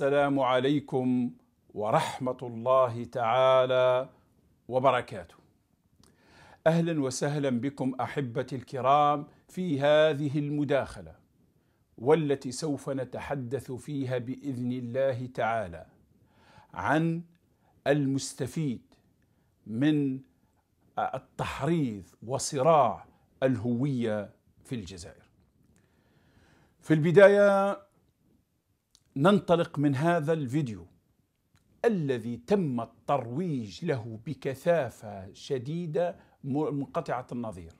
السلام عليكم ورحمه الله تعالى وبركاته اهلا وسهلا بكم احبتي الكرام في هذه المداخله والتي سوف نتحدث فيها باذن الله تعالى عن المستفيد من التحريض وصراع الهويه في الجزائر في البدايه ننطلق من هذا الفيديو الذي تم الترويج له بكثافة شديدة منقطعة النظير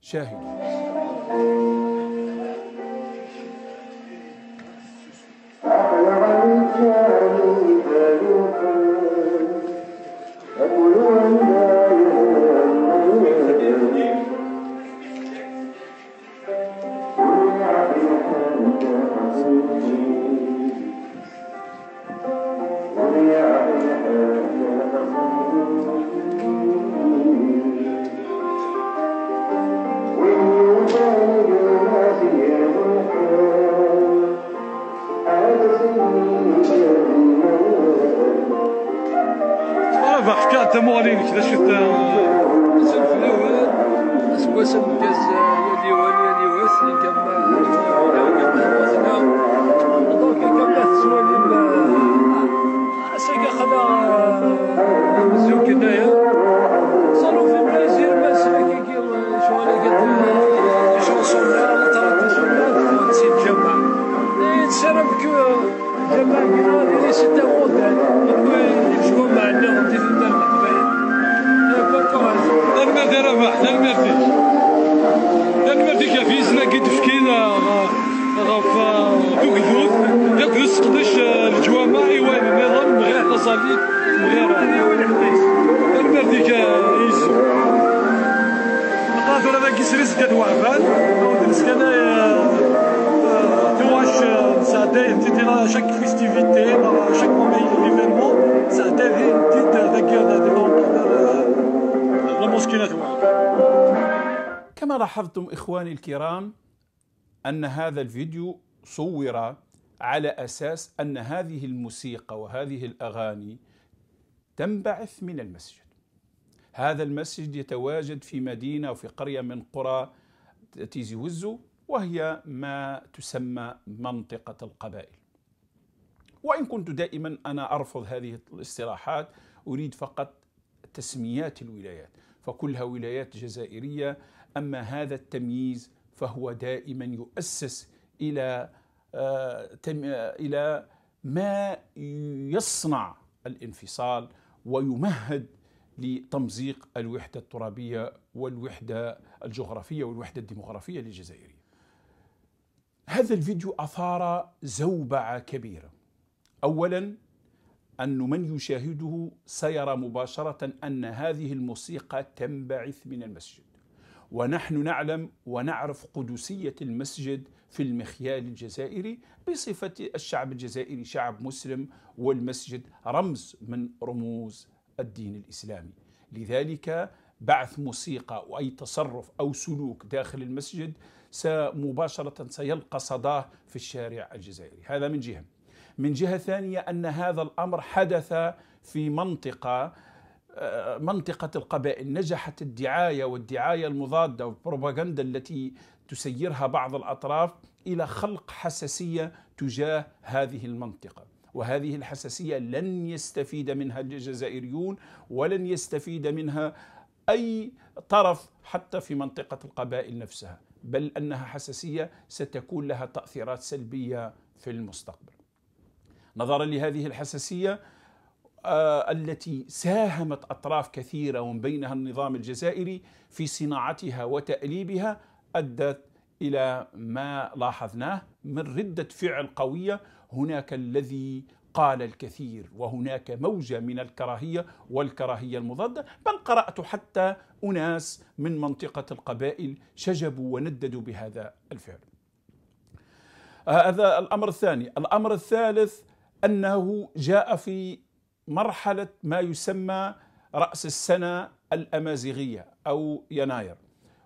شاهدوا مشكلة كما لاحظتم إخواني الكرام أن هذا الفيديو صور على أساس أن هذه الموسيقى وهذه الأغاني تنبعث من المسجد هذا المسجد يتواجد في مدينة وفي قرية من قرى تيزي وزو وهي ما تسمى منطقة القبائل وإن كنت دائما أنا أرفض هذه الاصطلاحات أريد فقط تسميات الولايات فكلها ولايات جزائرية أما هذا التمييز فهو دائما يؤسس إلى آه، إلى ما يصنع الانفصال ويمهد لتمزيق الوحدة الترابية والوحدة الجغرافية والوحدة الديمغرافية للجزائرية هذا الفيديو أثار زوبعة كبيرة أولا أن من يشاهده سيرى مباشرة أن هذه الموسيقى تنبعث من المسجد ونحن نعلم ونعرف قدسية المسجد في المخيال الجزائري بصفة الشعب الجزائري شعب مسلم والمسجد رمز من رموز الدين الإسلامي لذلك بعث موسيقى وأي أي تصرف أو سلوك داخل المسجد مباشرة سيلقى صداه في الشارع الجزائري هذا من جهة من جهة ثانية أن هذا الأمر حدث في منطقة آه، منطقة القبائل نجحت الدعاية والدعاية المضادة والبروباغندا التي تسيرها بعض الأطراف إلى خلق حساسية تجاه هذه المنطقة وهذه الحساسية لن يستفيد منها الجزائريون ولن يستفيد منها أي طرف حتى في منطقة القبائل نفسها بل أنها حساسية ستكون لها تأثيرات سلبية في المستقبل نظرا لهذه الحساسيه آه، التي ساهمت اطراف كثيره ومن بينها النظام الجزائري في صناعتها وتاليبها ادت الى ما لاحظناه من رده فعل قويه هناك الذي قال الكثير وهناك موجه من الكراهيه والكراهيه المضاده بل قرات حتى اناس من منطقه القبائل شجبوا ونددوا بهذا الفعل آه، هذا الامر الثاني الامر الثالث انه جاء في مرحله ما يسمى راس السنه الامازيغيه او يناير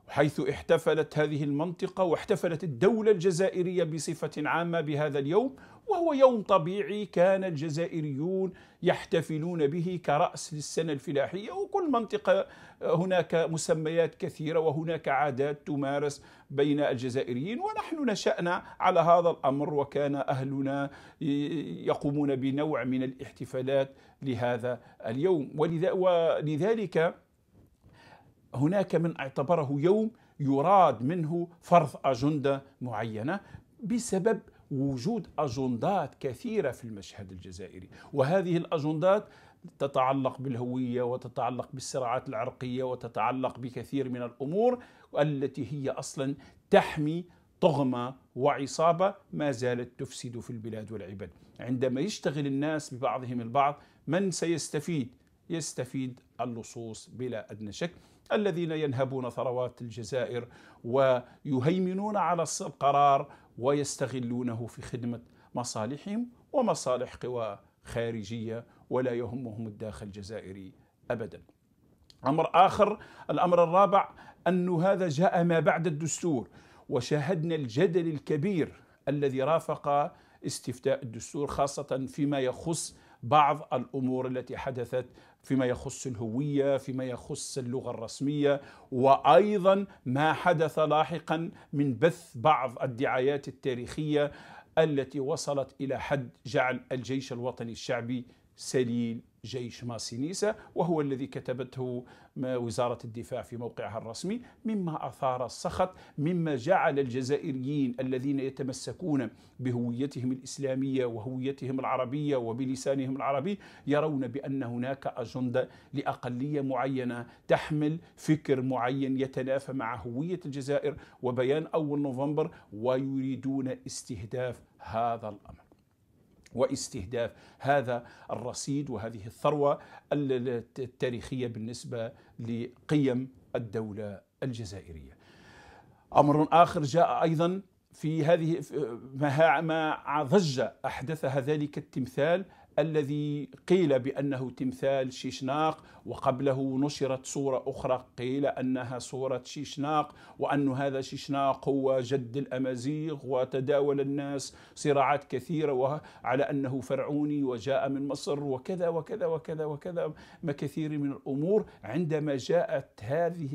حيث احتفلت هذه المنطقة واحتفلت الدولة الجزائرية بصفة عامة بهذا اليوم وهو يوم طبيعي كان الجزائريون يحتفلون به كرأس للسنة الفلاحية وكل منطقة آه، هناك مسميات كثيرة وهناك عادات تمارس بين الجزائريين ونحن نشأنا على هذا الأمر وكان أهلنا يقومون بنوع من الاحتفالات لهذا اليوم ولذلك هناك من اعتبره يوم يراد منه فرض اجنده معينه بسبب وجود اجندات كثيره في المشهد الجزائري وهذه الاجندات تتعلق بالهويه وتتعلق بالصراعات العرقيه وتتعلق بكثير من الامور التي هي اصلا تحمي طغمه وعصابه ما زالت تفسد في البلاد والعباد عندما يشتغل الناس ببعضهم البعض من سيستفيد يستفيد اللصوص بلا ادنى شك الذين ينهبون ثروات الجزائر ويهيمنون على القرار ويستغلونه في خدمه مصالحهم ومصالح قوى خارجيه ولا يهمهم الداخل الجزائري ابدا. امر اخر الامر الرابع ان هذا جاء ما بعد الدستور وشاهدنا الجدل الكبير الذي رافق استفتاء الدستور خاصه فيما يخص بعض الامور التي حدثت فيما يخص الهويه، فيما يخص اللغه الرسميه، وايضا ما حدث لاحقا من بث بعض الدعايات التاريخيه التي وصلت الى حد جعل الجيش الوطني الشعبي سليل جيش ماسينيسا وهو الذي كتبته وزارة الدفاع في موقعها الرسمي مما أثار السخط مما جعل الجزائريين الذين يتمسكون بهويتهم الإسلامية وهويتهم العربية وبلسانهم العربي يرون بأن هناك أجندة لأقلية معينة تحمل فكر معين يتنافى مع هوية الجزائر وبيان أول نوفمبر ويريدون استهداف هذا الأمر واستهداف هذا الرصيد وهذه الثروه التاريخيه بالنسبه لقيم الدوله الجزائريه. امر اخر جاء ايضا في هذه ما ضج احدثها ذلك التمثال الذي قيل بأنه تمثال شيشناق وقبله نشرت صورة أخرى قيل أنها صورة شيشناق وأن هذا شيشناق هو جد الأمازيغ وتداول الناس صراعات كثيرة على أنه فرعوني وجاء من مصر وكذا وكذا وكذا وكذا ما كثير من الأمور عندما جاءت هذه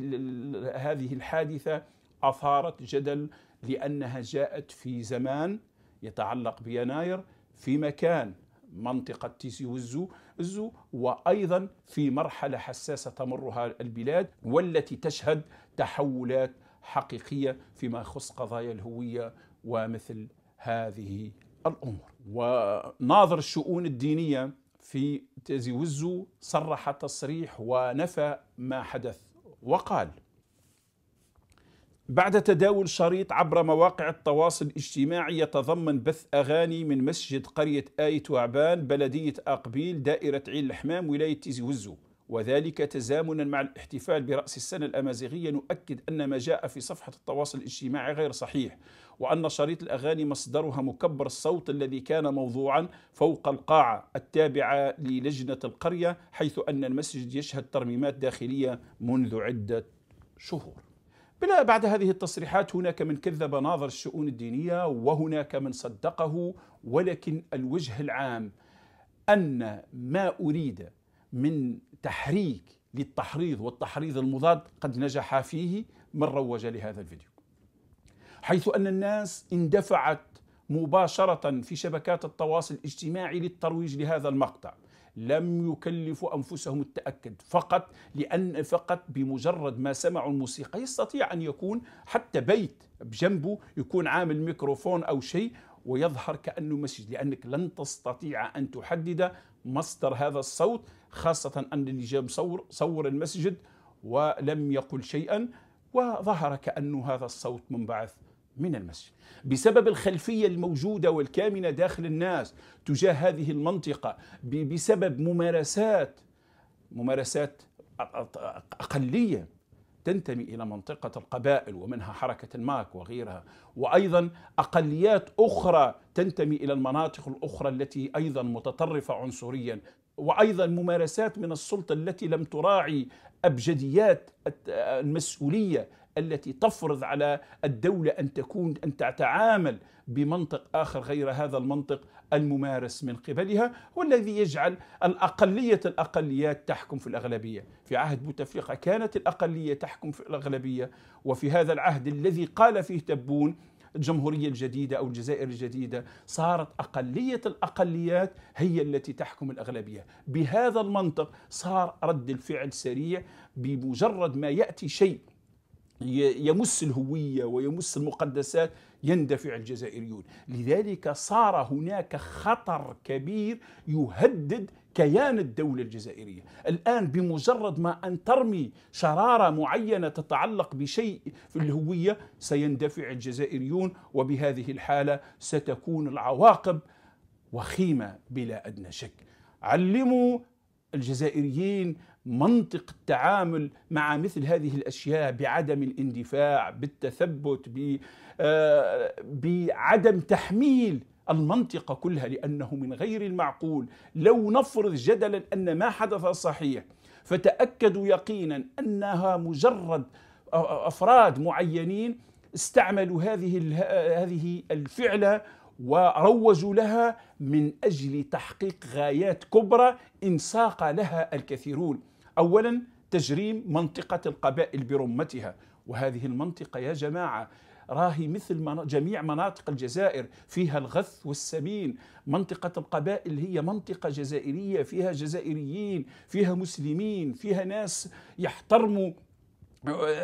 هذه الحادثة أثارت جدل لأنها جاءت في زمان يتعلق بيناير في مكان منطقة تيسي والزو الزو وأيضا في مرحلة حساسة تمرها البلاد والتي تشهد تحولات حقيقية فيما يخص قضايا الهوية ومثل هذه الأمور وناظر الشؤون الدينية في تيزي وزو صرح تصريح ونفى ما حدث وقال بعد تداول شريط عبر مواقع التواصل الاجتماعي يتضمن بث أغاني من مسجد قرية آية وعبان بلدية أقبيل دائرة عين الحمام ولاية تيزي وزو وذلك تزامنا مع الاحتفال برأس السنة الأمازيغية نؤكد أن ما جاء في صفحة التواصل الاجتماعي غير صحيح وأن شريط الأغاني مصدرها مكبر الصوت الذي كان موضوعا فوق القاعة التابعة للجنة القرية حيث أن المسجد يشهد ترميمات داخلية منذ عدة شهور بلا بعد هذه التصريحات هناك من كذب ناظر الشؤون الدينية وهناك من صدقه ولكن الوجه العام أن ما أريد من تحريك للتحريض والتحريض المضاد قد نجح فيه من روج لهذا الفيديو حيث أن الناس اندفعت مباشرة في شبكات التواصل الاجتماعي للترويج لهذا المقطع لم يكلفوا أنفسهم التأكد فقط لأن فقط بمجرد ما سمعوا الموسيقى يستطيع أن يكون حتى بيت بجنبه يكون عامل ميكروفون أو شيء ويظهر كأنه مسجد لأنك لن تستطيع أن تحدد مصدر هذا الصوت خاصة أن اللي جاب صور صور المسجد ولم يقل شيئا وظهر كأنه هذا الصوت منبعث من المسجد بسبب الخلفية الموجودة والكامنة داخل الناس تجاه هذه المنطقة بسبب ممارسات ممارسات أقلية تنتمي إلى منطقة القبائل ومنها حركة الماك وغيرها وأيضا أقليات أخرى تنتمي إلى المناطق الأخرى التي أيضا متطرفة عنصريا وأيضا ممارسات من السلطة التي لم تراعي أبجديات المسؤولية التي تفرض على الدولة أن تكون أن تتعامل بمنطق آخر غير هذا المنطق الممارس من قبلها والذي يجعل الأقلية الأقليات تحكم في الأغلبية في عهد بوتفليقة كانت الأقلية تحكم في الأغلبية وفي هذا العهد الذي قال فيه تبون الجمهورية الجديدة أو الجزائر الجديدة صارت أقلية الأقليات هي التي تحكم الأغلبية بهذا المنطق صار رد الفعل سريع بمجرد ما يأتي شيء يمس الهوية ويمس المقدسات يندفع الجزائريون لذلك صار هناك خطر كبير يهدد كيان الدولة الجزائرية الآن بمجرد ما أن ترمي شرارة معينة تتعلق بشيء في الهوية سيندفع الجزائريون وبهذه الحالة ستكون العواقب وخيمة بلا أدنى شك علموا الجزائريين منطق التعامل مع مثل هذه الاشياء بعدم الاندفاع بالتثبت ب آه، بعدم تحميل المنطقة كلها لأنه من غير المعقول لو نفرض جدلا أن ما حدث صحيح فتأكدوا يقينا أنها مجرد آه، آه، أفراد معينين استعملوا هذه هذه الفعلة وروجوا لها من أجل تحقيق غايات كبرى إن ساق لها الكثيرون اولا تجريم منطقه القبائل برمتها وهذه المنطقه يا جماعه راهي مثل جميع مناطق الجزائر فيها الغث والسمين منطقة القبائل هي منطقة جزائرية فيها جزائريين فيها مسلمين فيها ناس يحترموا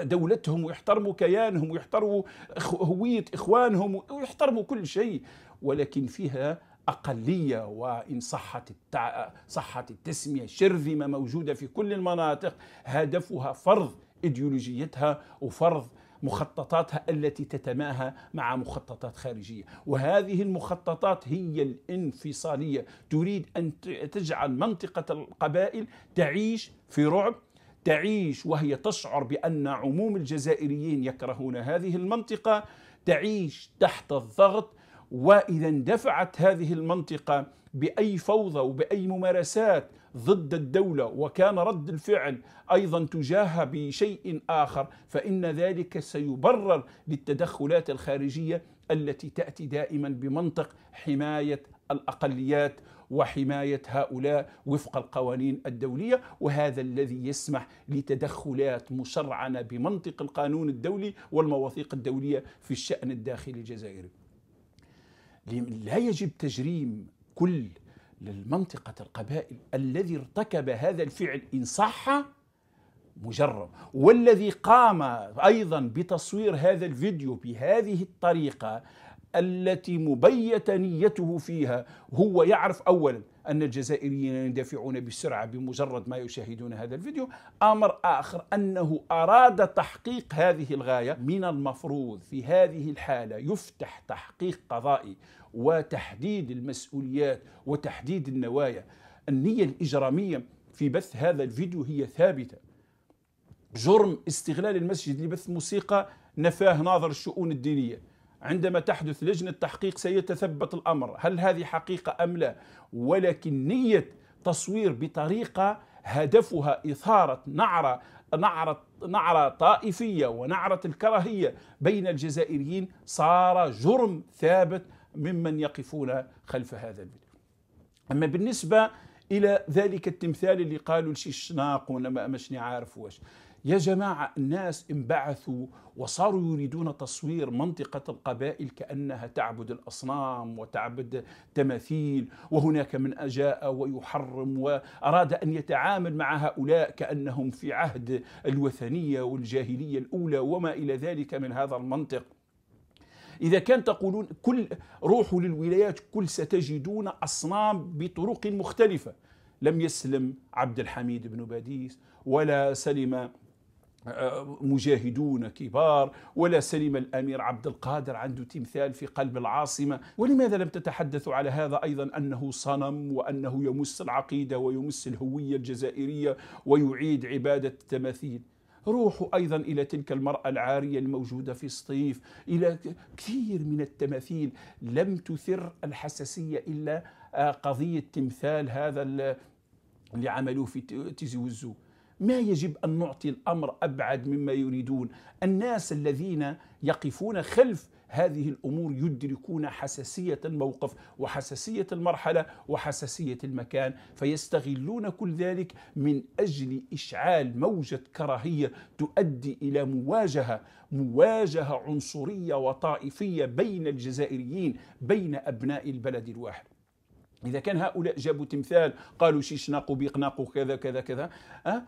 دولتهم ويحترموا كيانهم ويحترموا هوية إخوانهم ويحترموا كل شيء ولكن فيها أقلية وإن صحت التع... صحت التسمية شرذمة موجودة في كل المناطق هدفها فرض إيديولوجيتها وفرض مخططاتها التي تتماهى مع مخططات خارجيه، وهذه المخططات هي الانفصاليه، تريد ان تجعل منطقه القبائل تعيش في رعب، تعيش وهي تشعر بان عموم الجزائريين يكرهون هذه المنطقه، تعيش تحت الضغط واذا اندفعت هذه المنطقه باي فوضى وباي ممارسات ضد الدوله وكان رد الفعل ايضا تجاهها بشيء اخر فان ذلك سيبرر للتدخلات الخارجيه التي تاتي دائما بمنطق حمايه الاقليات وحمايه هؤلاء وفق القوانين الدوليه وهذا الذي يسمح لتدخلات مشرعنه بمنطق القانون الدولي والمواثيق الدوليه في الشان الداخلي الجزائري لا يجب تجريم كل للمنطقة القبائل الذي ارتكب هذا الفعل إن صح مجرم والذي قام أيضا بتصوير هذا الفيديو بهذه الطريقة التي مبيت نيته فيها هو يعرف اولا ان الجزائريين يندفعون بسرعه بمجرد ما يشاهدون هذا الفيديو، امر اخر انه اراد تحقيق هذه الغايه، من المفروض في هذه الحاله يفتح تحقيق قضائي وتحديد المسؤوليات وتحديد النوايا النية الإجرامية في بث هذا الفيديو هي ثابتة جرم استغلال المسجد لبث موسيقى نفاه ناظر الشؤون الدينية عندما تحدث لجنة تحقيق سيتثبت الأمر هل هذه حقيقة أم لا ولكن نية تصوير بطريقة هدفها إثارة نعرة نعرة نعرة طائفية ونعرة الكراهية بين الجزائريين صار جرم ثابت ممن يقفون خلف هذا الفيديو أما بالنسبة إلى ذلك التمثال اللي قالوا لشي شناق وأنا مش عارف واش يا جماعة الناس انبعثوا وصاروا يريدون تصوير منطقة القبائل كأنها تعبد الأصنام وتعبد تماثيل وهناك من أجاء ويحرم وأراد أن يتعامل مع هؤلاء كأنهم في عهد الوثنية والجاهلية الأولى وما إلى ذلك من هذا المنطق إذا كان تقولون كل روحوا للولايات كل ستجدون أصنام بطرق مختلفة لم يسلم عبد الحميد بن باديس ولا سلم آه، مجاهدون كبار ولا سلم الامير عبد القادر عنده تمثال في قلب العاصمه ولماذا لم تتحدثوا على هذا ايضا انه صنم وانه يمس العقيده ويمس الهويه الجزائريه ويعيد عباده التماثيل روحوا أيضا إلى تلك المرأة العارية الموجودة في سطيف إلى كثير من التماثيل لم تثر الحساسية إلا آه، قضية تمثال هذا اللي عملوه في تيزي وزو ما يجب أن نعطي الأمر أبعد مما يريدون الناس الذين يقفون خلف هذه الأمور يدركون حساسية الموقف وحساسية المرحلة وحساسية المكان فيستغلون كل ذلك من أجل إشعال موجة كراهية تؤدي إلى مواجهة مواجهة عنصرية وطائفية بين الجزائريين بين أبناء البلد الواحد إذا كان هؤلاء جابوا تمثال قالوا شيشناق بيق ناقوا كذا كذا أه؟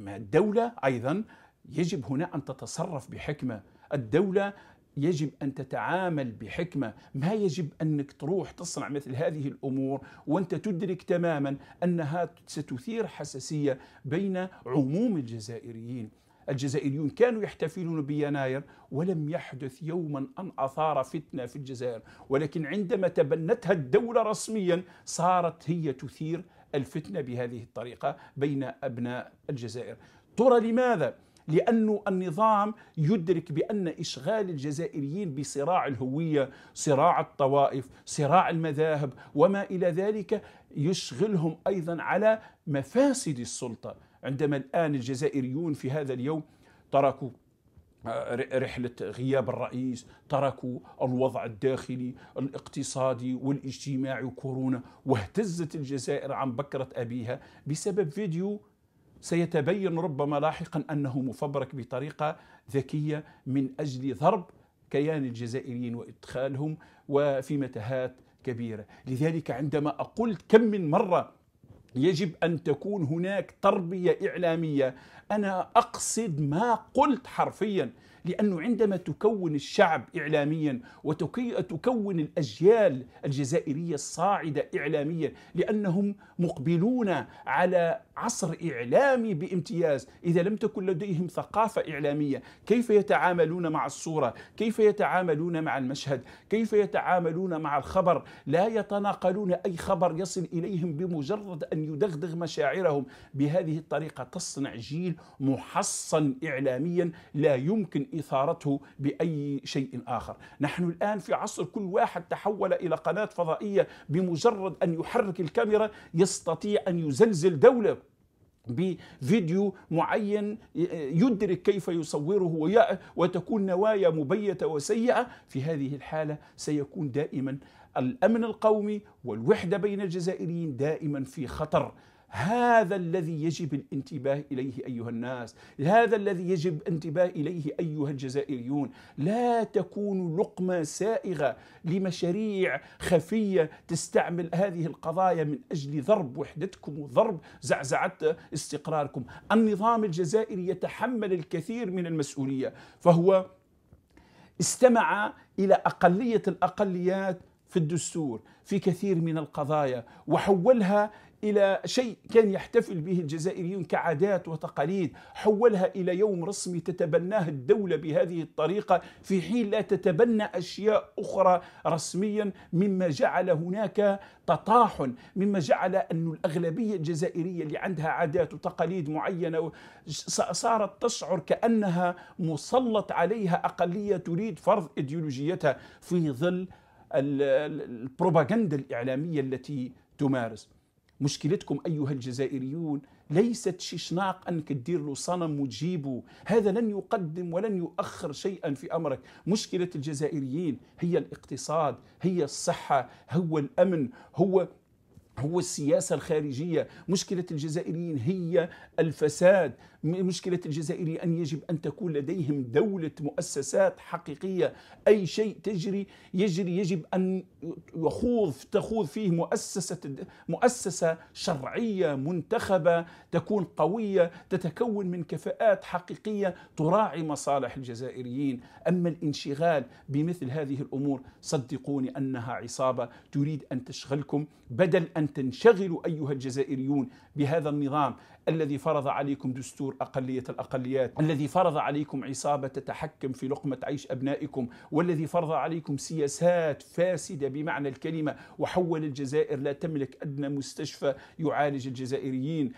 ما الدولة أيضا يجب هنا أن تتصرف بحكمة الدولة يجب أن تتعامل بحكمة ما يجب أنك تروح تصنع مثل هذه الأمور وأنت تدرك تماما أنها ستثير حساسية بين عموم الجزائريين الجزائريون كانوا يحتفلون بيناير ولم يحدث يوما أن أثار فتنة في الجزائر ولكن عندما تبنتها الدولة رسميا صارت هي تثير الفتنة بهذه الطريقة بين أبناء الجزائر ترى لماذا؟ لأن النظام يدرك بأن إشغال الجزائريين بصراع الهوية صراع الطوائف صراع المذاهب وما إلى ذلك يشغلهم أيضا على مفاسد السلطة عندما الآن الجزائريون في هذا اليوم تركوا آه، رحلة غياب الرئيس تركوا الوضع الداخلي الاقتصادي والاجتماعي وكورونا واهتزت الجزائر عن بكرة أبيها بسبب فيديو سيتبين ربما لاحقا انه مفبرك بطريقه ذكيه من اجل ضرب كيان الجزائريين وادخالهم وفي متاهات كبيره، لذلك عندما اقول كم من مره يجب ان تكون هناك تربيه اعلاميه، انا اقصد ما قلت حرفيا، لأنه عندما تكون الشعب إعلاميا وتكون الأجيال الجزائرية الصاعدة إعلاميا لأنهم مقبلون على عصر إعلامي بامتياز إذا لم تكن لديهم ثقافة إعلامية كيف يتعاملون مع الصورة كيف يتعاملون مع المشهد كيف يتعاملون مع الخبر لا يتناقلون أي خبر يصل إليهم بمجرد أن يدغدغ مشاعرهم بهذه الطريقة تصنع جيل محصن إعلاميا لا يمكن إثارته بأي شيء آخر نحن الآن في عصر كل واحد تحول إلى قناة فضائية بمجرد أن يحرك الكاميرا يستطيع أن يزلزل دولة بفيديو معين يدرك كيف يصوره وتكون نوايا مبيتة وسيئة في هذه الحالة سيكون دائما الأمن القومي والوحدة بين الجزائريين دائما في خطر هذا الذي يجب الانتباه إليه أيها الناس هذا الذي يجب انتباه إليه أيها الجزائريون لا تكون لقمة سائغة لمشاريع خفية تستعمل هذه القضايا من أجل ضرب وحدتكم وضرب زعزعة استقراركم النظام الجزائري يتحمل الكثير من المسؤولية فهو استمع إلى أقلية الأقليات في الدستور في كثير من القضايا وحولها إلى شيء كان يحتفل به الجزائريون كعادات وتقاليد حولها إلى يوم رسمي تتبناه الدولة بهذه الطريقة في حين لا تتبنى أشياء أخرى رسميا مما جعل هناك تطاحن مما جعل أن الأغلبية الجزائرية اللي عندها عادات وتقاليد معينة صارت تشعر كأنها مسلط عليها أقلية تريد فرض إيديولوجيتها في ظل البروباغندا الإعلامية التي تمارس مشكلتكم أيها الجزائريون ليست ششناق أنك تدير له صنم وتجيبه هذا لن يقدم ولن يؤخر شيئا في أمرك مشكلة الجزائريين هي الاقتصاد هي الصحة هو الأمن هو هو السياسة الخارجية مشكلة الجزائريين هي الفساد مشكلة الجزائري أن يجب أن تكون لديهم دولة مؤسسات حقيقية أي شيء تجري يجري يجب أن يخوض تخوض فيه مؤسسة مؤسسة شرعية منتخبة تكون قوية تتكون من كفاءات حقيقية تراعي مصالح الجزائريين أما الانشغال بمثل هذه الأمور صدقوني أنها عصابة تريد أن تشغلكم بدل أن تنشغلوا أيها الجزائريون بهذا النظام الذي فرض عليكم دستور أقلية الأقليات الذي فرض عليكم عصابة تتحكم في لقمة عيش أبنائكم والذي فرض عليكم سياسات فاسدة بمعنى الكلمة وحول الجزائر لا تملك أدنى مستشفى يعالج الجزائريين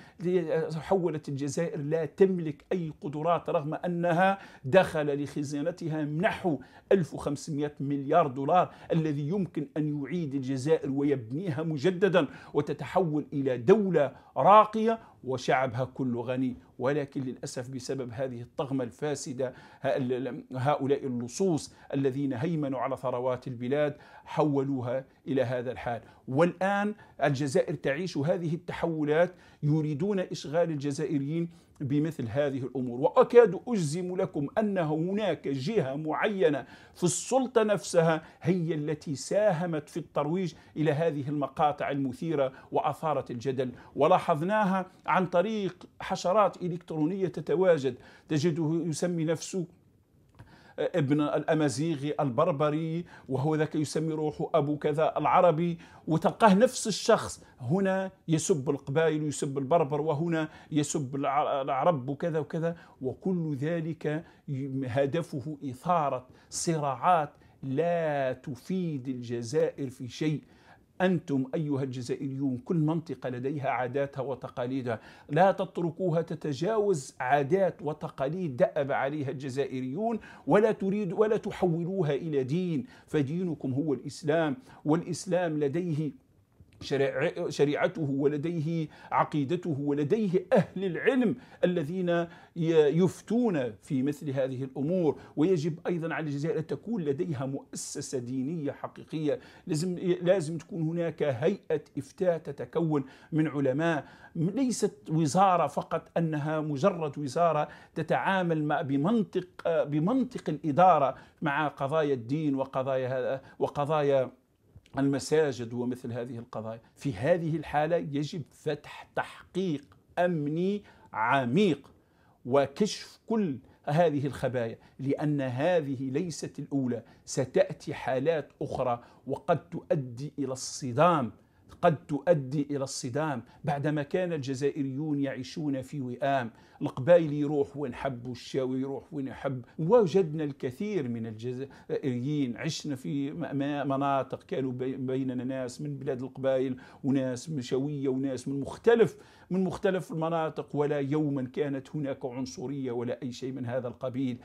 حولت الجزائر لا تملك أي قدرات رغم أنها دخل لخزانتها نحو 1500 مليار دولار الذي يمكن أن يعيد الجزائر ويبنيها مجددا وتتحول إلى دولة راقية وشعبها كله غني ولكن للأسف بسبب هذه الطغمة الفاسدة هؤلاء اللصوص الذين هيمنوا على ثروات البلاد حولوها إلى هذا الحال والآن الجزائر تعيش هذه التحولات يريدون إشغال الجزائريين بمثل هذه الامور واكاد اجزم لكم ان هناك جهه معينه في السلطه نفسها هي التي ساهمت في الترويج الى هذه المقاطع المثيره واثارت الجدل ولاحظناها عن طريق حشرات الكترونيه تتواجد تجده يسمي نفسه ابن الأمازيغي البربري وهو ذاك يسمي روحه أبو كذا العربي وتلقاه نفس الشخص هنا يسب القبائل ويسب البربر وهنا يسب العرب وكذا وكذا وكل ذلك هدفه إثارة صراعات لا تفيد الجزائر في شيء أنتم أيها الجزائريون كل منطقة لديها عاداتها وتقاليدها لا تتركوها تتجاوز عادات وتقاليد دأب عليها الجزائريون ولا تريد ولا تحولوها إلى دين فدينكم هو الإسلام والإسلام لديه شريعته ولديه عقيدته ولديه اهل العلم الذين يفتون في مثل هذه الامور ويجب ايضا على الجزائر ان تكون لديها مؤسسه دينيه حقيقيه لازم لازم تكون هناك هيئه افتاء تتكون من علماء ليست وزاره فقط انها مجرد وزاره تتعامل مع بمنطق بمنطق الاداره مع قضايا الدين وقضايا وقضايا المساجد ومثل هذه القضايا في هذه الحالة يجب فتح تحقيق أمني عميق وكشف كل هذه الخبايا لأن هذه ليست الأولى ستأتي حالات أخرى وقد تؤدي إلى الصدام قد تؤدي إلى الصدام بعدما كان الجزائريون يعيشون في وئام القبائل يروح وين حب والشاوي يروح وين يحب ووجدنا الكثير من الجزائريين عشنا في مناطق كانوا بيننا ناس من بلاد القبائل وناس من شوية وناس من مختلف من مختلف المناطق ولا يوما كانت هناك عنصرية ولا أي شيء من هذا القبيل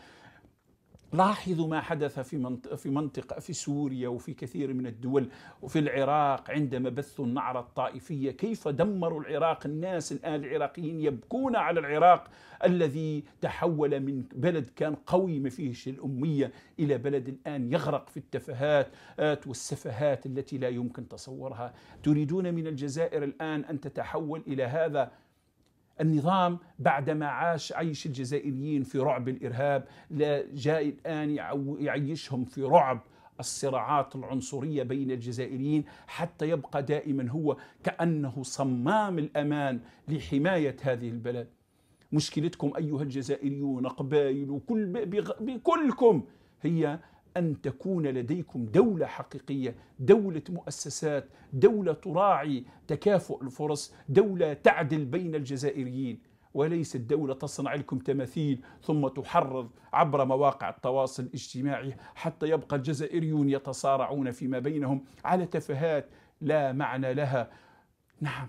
لاحظوا ما حدث في منطقة, في منطقة في سوريا وفي كثير من الدول وفي العراق عندما بثوا النعرة الطائفية كيف دمروا العراق الناس الآن العراقيين يبكون على العراق الذي تحول من بلد كان قوي ما فيهش الأمية إلى بلد الآن يغرق في التفاهات والسفهات التي لا يمكن تصورها تريدون من الجزائر الآن أن تتحول إلى هذا النظام بعدما عاش عيش الجزائريين في رعب الإرهاب لا جاء الآن يعيشهم في رعب الصراعات العنصرية بين الجزائريين حتى يبقى دائما هو كأنه صمام الأمان لحماية هذه البلد مشكلتكم أيها الجزائريون قبائل وكل بكلكم هي أن تكون لديكم دولة حقيقية دولة مؤسسات دولة تراعي تكافؤ الفرص دولة تعدل بين الجزائريين وليس الدولة تصنع لكم تماثيل ثم تحرض عبر مواقع التواصل الاجتماعي حتى يبقى الجزائريون يتصارعون فيما بينهم على تفاهات لا معنى لها نعم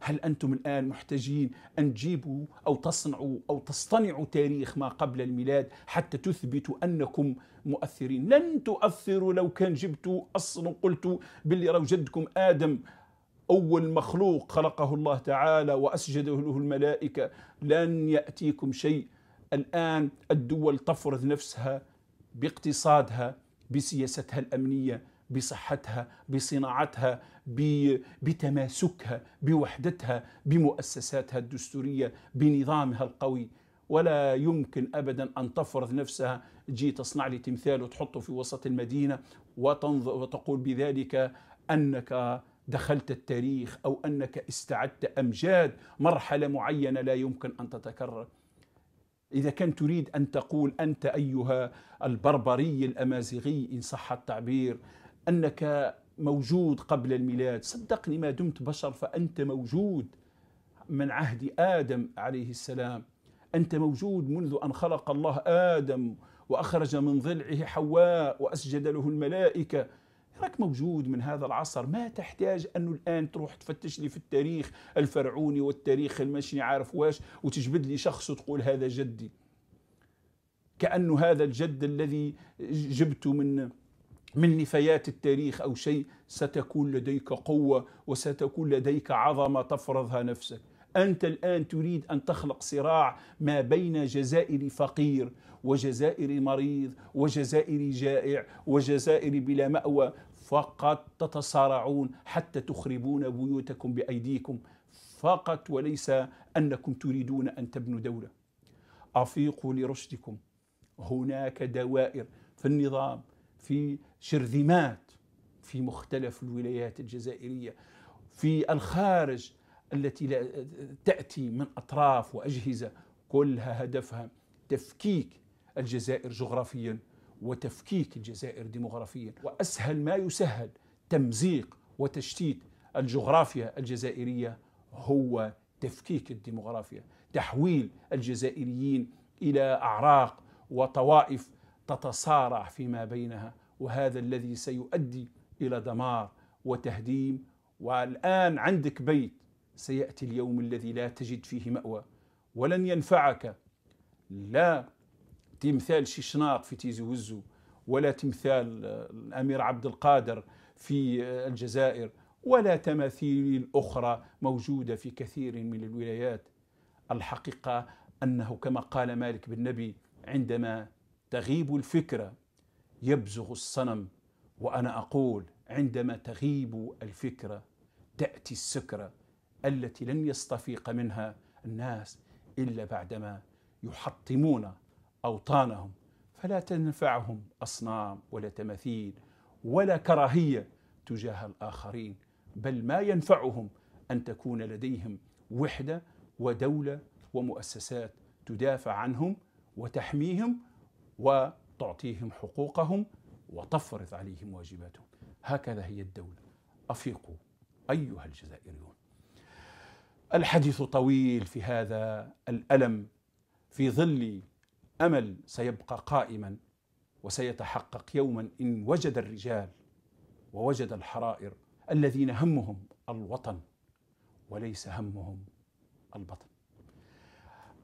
هل أنتم الآن محتاجين أن تجيبوا أو تصنعوا أو تصطنعوا تاريخ ما قبل الميلاد حتى تثبتوا أنكم مؤثرين لن تؤثروا لو كان جبتوا أصلا قلت باللي رو جدكم آدم أول مخلوق خلقه الله تعالى وأسجده له الملائكة لن يأتيكم شيء الآن الدول تفرض نفسها باقتصادها بسياستها الأمنية بصحتها بصناعتها بتماسكها بوحدتها بمؤسساتها الدستوريه بنظامها القوي ولا يمكن ابدا ان تفرض نفسها تجي تصنع لي تمثال وتحطه في وسط المدينه وتقول بذلك انك دخلت التاريخ او انك استعدت امجاد مرحله معينه لا يمكن ان تتكرر. اذا كان تريد ان تقول انت ايها البربري الامازيغي ان صح التعبير أنك موجود قبل الميلاد صدقني ما دمت بشر فأنت موجود من عهد آدم عليه السلام أنت موجود منذ أن خلق الله آدم وأخرج من ضلعه حواء وأسجد له الملائكة راك موجود من هذا العصر ما تحتاج أنه الآن تروح تفتش لي في التاريخ الفرعوني والتاريخ المشني عارف واش وتجبد لي شخص وتقول هذا جدي كأنه هذا الجد الذي جبته من من نفايات التاريخ أو شيء ستكون لديك قوة وستكون لديك عظمة تفرضها نفسك أنت الآن تريد أن تخلق صراع ما بين جزائري فقير وجزائري مريض وجزائري جائع وجزائري بلا مأوى فقط تتصارعون حتى تخربون بيوتكم بأيديكم فقط وليس أنكم تريدون أن تبنوا دولة أفيقوا لرشدكم هناك دوائر في النظام في شرذمات في مختلف الولايات الجزائريه في الخارج التي تاتي من اطراف واجهزه كلها هدفها تفكيك الجزائر جغرافيا وتفكيك الجزائر ديموغرافيا واسهل ما يسهل تمزيق وتشتيت الجغرافيا الجزائريه هو تفكيك الديموغرافيا تحويل الجزائريين الى اعراق وطوائف تتصارع فيما بينها وهذا الذي سيؤدي الى دمار وتهديم والان عندك بيت سياتي اليوم الذي لا تجد فيه ماوى ولن ينفعك لا تمثال ششناق في تيزي وزو ولا تمثال آه، الامير عبد القادر في آه، الجزائر ولا تماثيل اخرى موجوده في كثير من الولايات الحقيقه انه كما قال مالك بن نبي عندما تغيب الفكرة يبزغ الصنم وأنا أقول عندما تغيب الفكرة تأتي السكرة التي لن يستفيق منها الناس إلا بعدما يحطمون أوطانهم فلا تنفعهم أصنام ولا تماثيل ولا كراهية تجاه الآخرين بل ما ينفعهم أن تكون لديهم وحدة ودولة ومؤسسات تدافع عنهم وتحميهم وتعطيهم حقوقهم وتفرض عليهم واجباتهم هكذا هي الدولة أفيقوا أيها الجزائريون الحديث طويل في هذا الألم في ظل أمل سيبقى قائما وسيتحقق يوما إن وجد الرجال ووجد الحرائر الذين همهم الوطن وليس همهم البطن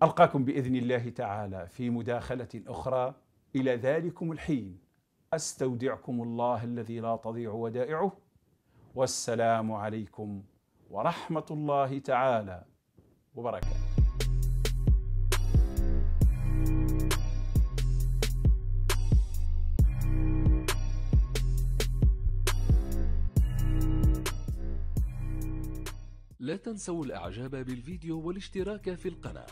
ألقاكم بإذن الله تعالى في مداخلة أخرى إلى ذلكم الحين أستودعكم الله الذي لا تضيع ودائعه والسلام عليكم ورحمة الله تعالى وبركاته لا تنسوا الإعجاب بالفيديو والاشتراك في القناة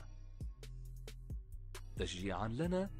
تشجيعا لنا